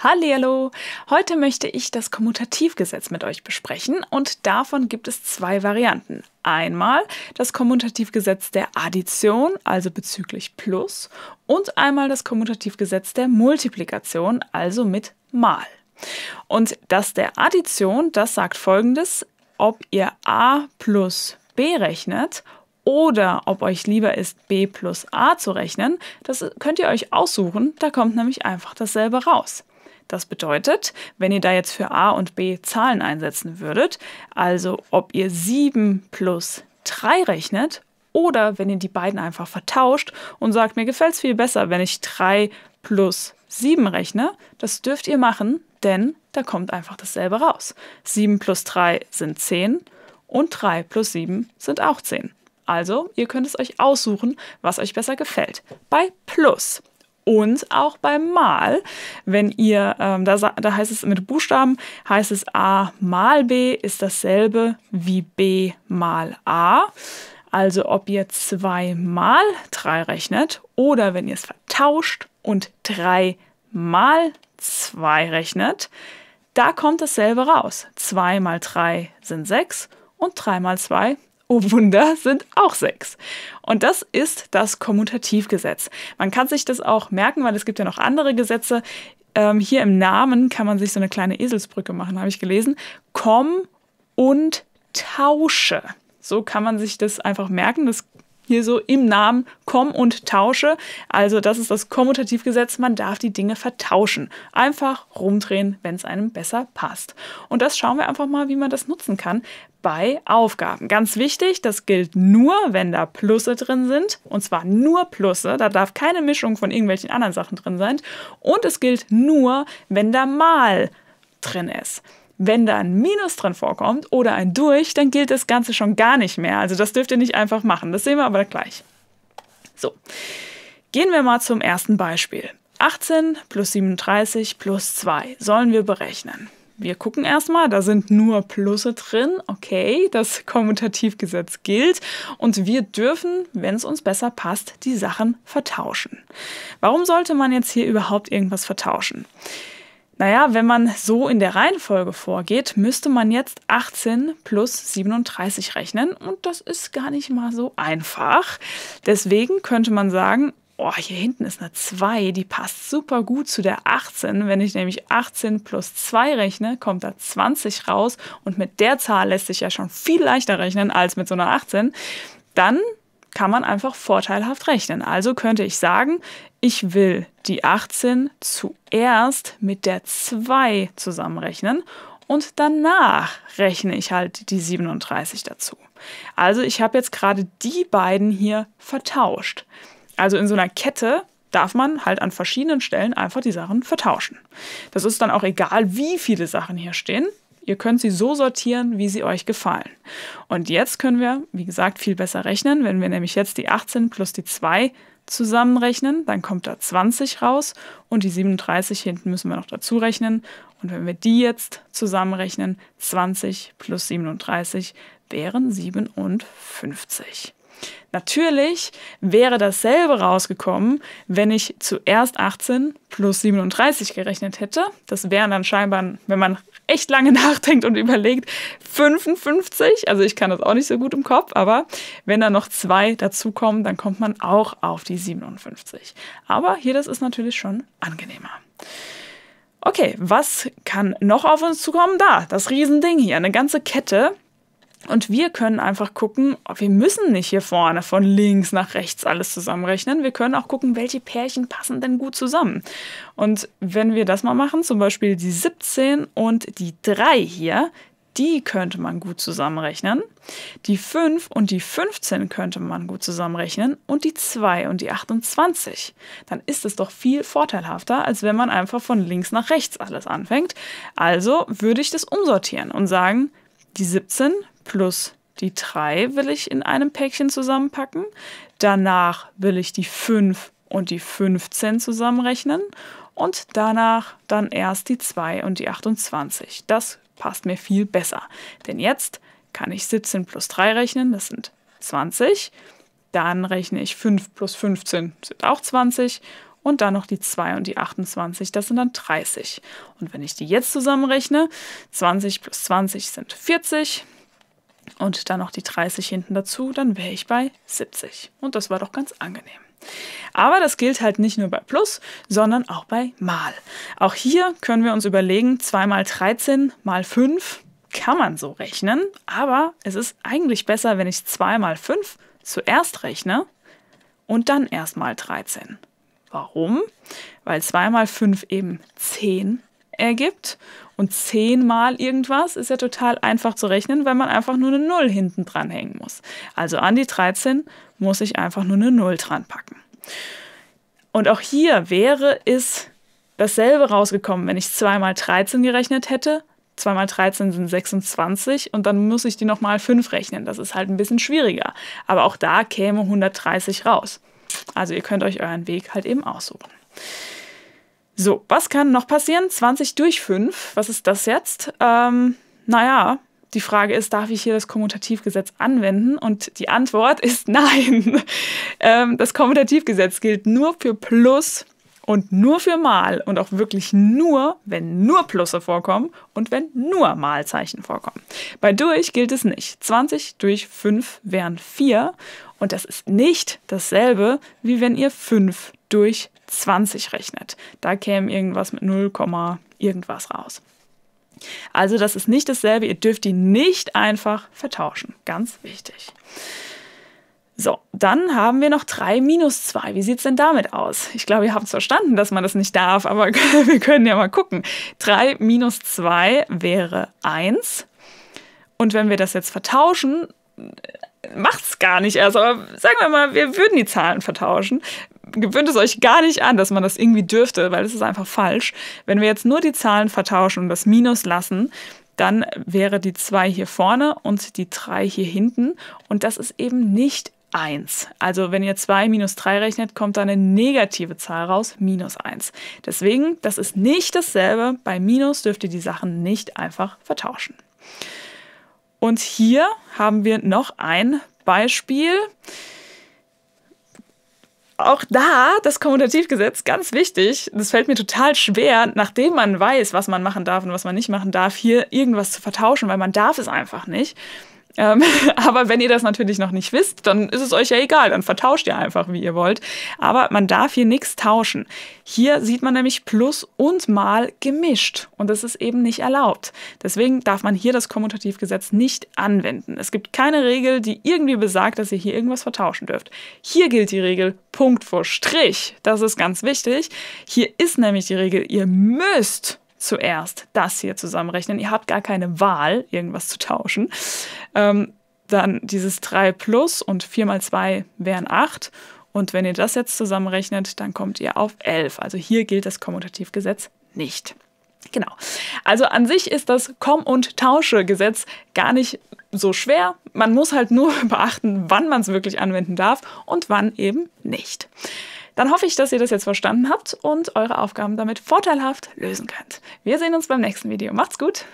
Hallihallo! Heute möchte ich das Kommutativgesetz mit euch besprechen und davon gibt es zwei Varianten. Einmal das Kommutativgesetz der Addition, also bezüglich Plus, und einmal das Kommutativgesetz der Multiplikation, also mit Mal. Und das der Addition, das sagt folgendes, ob ihr a plus b rechnet oder ob euch lieber ist, b plus a zu rechnen, das könnt ihr euch aussuchen, da kommt nämlich einfach dasselbe raus. Das bedeutet, wenn ihr da jetzt für a und b Zahlen einsetzen würdet, also ob ihr 7 plus 3 rechnet oder wenn ihr die beiden einfach vertauscht und sagt, mir gefällt es viel besser, wenn ich 3 plus 7 rechne, das dürft ihr machen, denn da kommt einfach dasselbe raus. 7 plus 3 sind 10 und 3 plus 7 sind auch 10. Also, ihr könnt es euch aussuchen, was euch besser gefällt. Bei Plus und auch beim Mal. Wenn ihr, ähm, da, da heißt es mit Buchstaben, heißt es A mal B ist dasselbe wie B mal A. Also ob ihr 2 mal 3 rechnet oder wenn ihr es vertauscht und 3 mal 2 rechnet, da kommt dasselbe raus. 2 mal 3 sind 6 und 3 mal 2 sind oh Wunder, sind auch sechs. Und das ist das Kommutativgesetz. Man kann sich das auch merken, weil es gibt ja noch andere Gesetze. Ähm, hier im Namen kann man sich so eine kleine Eselsbrücke machen, habe ich gelesen. Komm und tausche. So kann man sich das einfach merken. Das hier so im Namen komm und tausche. Also das ist das Kommutativgesetz, man darf die Dinge vertauschen. Einfach rumdrehen, wenn es einem besser passt. Und das schauen wir einfach mal, wie man das nutzen kann bei Aufgaben. Ganz wichtig, das gilt nur, wenn da Plusse drin sind. Und zwar nur Plusse, da darf keine Mischung von irgendwelchen anderen Sachen drin sein. Und es gilt nur, wenn da mal drin ist. Wenn da ein Minus drin vorkommt oder ein Durch, dann gilt das Ganze schon gar nicht mehr. Also das dürft ihr nicht einfach machen. Das sehen wir aber gleich. So, gehen wir mal zum ersten Beispiel. 18 plus 37 plus 2 sollen wir berechnen wir gucken erstmal, da sind nur Plusse drin, okay, das Kommutativgesetz gilt und wir dürfen, wenn es uns besser passt, die Sachen vertauschen. Warum sollte man jetzt hier überhaupt irgendwas vertauschen? Naja, wenn man so in der Reihenfolge vorgeht, müsste man jetzt 18 plus 37 rechnen und das ist gar nicht mal so einfach. Deswegen könnte man sagen, oh, hier hinten ist eine 2, die passt super gut zu der 18. Wenn ich nämlich 18 plus 2 rechne, kommt da 20 raus und mit der Zahl lässt sich ja schon viel leichter rechnen als mit so einer 18. Dann kann man einfach vorteilhaft rechnen. Also könnte ich sagen, ich will die 18 zuerst mit der 2 zusammenrechnen und danach rechne ich halt die 37 dazu. Also ich habe jetzt gerade die beiden hier vertauscht. Also in so einer Kette darf man halt an verschiedenen Stellen einfach die Sachen vertauschen. Das ist dann auch egal, wie viele Sachen hier stehen. Ihr könnt sie so sortieren, wie sie euch gefallen. Und jetzt können wir, wie gesagt, viel besser rechnen. Wenn wir nämlich jetzt die 18 plus die 2 zusammenrechnen, dann kommt da 20 raus und die 37 hinten müssen wir noch dazu rechnen. Und wenn wir die jetzt zusammenrechnen, 20 plus 37 wären 57. Natürlich wäre dasselbe rausgekommen, wenn ich zuerst 18 plus 37 gerechnet hätte. Das wären dann scheinbar, wenn man echt lange nachdenkt und überlegt, 55. Also ich kann das auch nicht so gut im Kopf, aber wenn da noch zwei dazukommen, dann kommt man auch auf die 57. Aber hier, das ist natürlich schon angenehmer. Okay, was kann noch auf uns zukommen? Da, das Riesending hier, eine ganze Kette und wir können einfach gucken, wir müssen nicht hier vorne von links nach rechts alles zusammenrechnen. Wir können auch gucken, welche Pärchen passen denn gut zusammen. Und wenn wir das mal machen, zum Beispiel die 17 und die 3 hier, die könnte man gut zusammenrechnen. Die 5 und die 15 könnte man gut zusammenrechnen und die 2 und die 28. Dann ist es doch viel vorteilhafter, als wenn man einfach von links nach rechts alles anfängt. Also würde ich das umsortieren und sagen, die 17 plus die 3 will ich in einem Päckchen zusammenpacken. Danach will ich die 5 und die 15 zusammenrechnen. Und danach dann erst die 2 und die 28. Das passt mir viel besser. Denn jetzt kann ich 17 plus 3 rechnen, das sind 20. Dann rechne ich 5 plus 15, sind auch 20. Und dann noch die 2 und die 28, das sind dann 30. Und wenn ich die jetzt zusammenrechne, 20 plus 20 sind 40 und dann noch die 30 hinten dazu, dann wäre ich bei 70. Und das war doch ganz angenehm. Aber das gilt halt nicht nur bei Plus, sondern auch bei Mal. Auch hier können wir uns überlegen, 2 mal 13 mal 5 kann man so rechnen, aber es ist eigentlich besser, wenn ich 2 mal 5 zuerst rechne und dann erst mal 13. Warum? Weil 2 mal 5 eben 10 ist ergibt. Und zehnmal irgendwas ist ja total einfach zu rechnen, weil man einfach nur eine Null hinten dran hängen muss. Also an die 13 muss ich einfach nur eine Null dran packen. Und auch hier wäre es dasselbe rausgekommen, wenn ich 2 mal 13 gerechnet hätte. 2 mal 13 sind 26 und dann muss ich die nochmal 5 rechnen. Das ist halt ein bisschen schwieriger. Aber auch da käme 130 raus. Also ihr könnt euch euren Weg halt eben aussuchen. So, was kann noch passieren? 20 durch 5. Was ist das jetzt? Ähm, naja, die Frage ist, darf ich hier das Kommutativgesetz anwenden? Und die Antwort ist nein. ähm, das Kommutativgesetz gilt nur für Plus und nur für Mal und auch wirklich nur, wenn nur Plusse vorkommen und wenn nur Malzeichen vorkommen. Bei durch gilt es nicht. 20 durch 5 wären 4 und das ist nicht dasselbe, wie wenn ihr 5 durch 20 rechnet. Da käme irgendwas mit 0, irgendwas raus. Also das ist nicht dasselbe, ihr dürft die nicht einfach vertauschen. Ganz wichtig. So, dann haben wir noch 3 minus 2. Wie sieht es denn damit aus? Ich glaube, ihr habt es verstanden, dass man das nicht darf, aber wir können ja mal gucken. 3 minus 2 wäre 1. Und wenn wir das jetzt vertauschen, macht es gar nicht erst. Aber sagen wir mal, wir würden die Zahlen vertauschen. Gewöhnt es euch gar nicht an, dass man das irgendwie dürfte, weil es ist einfach falsch. Wenn wir jetzt nur die Zahlen vertauschen und das Minus lassen, dann wäre die 2 hier vorne und die 3 hier hinten. Und das ist eben nicht 1. Also wenn ihr 2 minus 3 rechnet, kommt da eine negative Zahl raus, minus 1. Deswegen, das ist nicht dasselbe. Bei Minus dürft ihr die Sachen nicht einfach vertauschen. Und hier haben wir noch ein Beispiel. Auch da das Kommutativgesetz, ganz wichtig. Das fällt mir total schwer, nachdem man weiß, was man machen darf und was man nicht machen darf, hier irgendwas zu vertauschen, weil man darf es einfach nicht. Ähm, aber wenn ihr das natürlich noch nicht wisst, dann ist es euch ja egal, dann vertauscht ihr einfach, wie ihr wollt. Aber man darf hier nichts tauschen. Hier sieht man nämlich Plus und Mal gemischt und das ist eben nicht erlaubt. Deswegen darf man hier das Kommutativgesetz nicht anwenden. Es gibt keine Regel, die irgendwie besagt, dass ihr hier irgendwas vertauschen dürft. Hier gilt die Regel Punkt vor Strich. Das ist ganz wichtig. Hier ist nämlich die Regel, ihr müsst zuerst das hier zusammenrechnen. Ihr habt gar keine Wahl, irgendwas zu tauschen. Ähm, dann dieses 3 plus und 4 mal 2 wären 8. Und wenn ihr das jetzt zusammenrechnet, dann kommt ihr auf 11. Also hier gilt das Kommutativgesetz nicht. Genau. Also an sich ist das Komm- und Tausche-Gesetz gar nicht so schwer. Man muss halt nur beachten, wann man es wirklich anwenden darf und wann eben nicht. Dann hoffe ich, dass ihr das jetzt verstanden habt und eure Aufgaben damit vorteilhaft lösen könnt. Wir sehen uns beim nächsten Video. Macht's gut!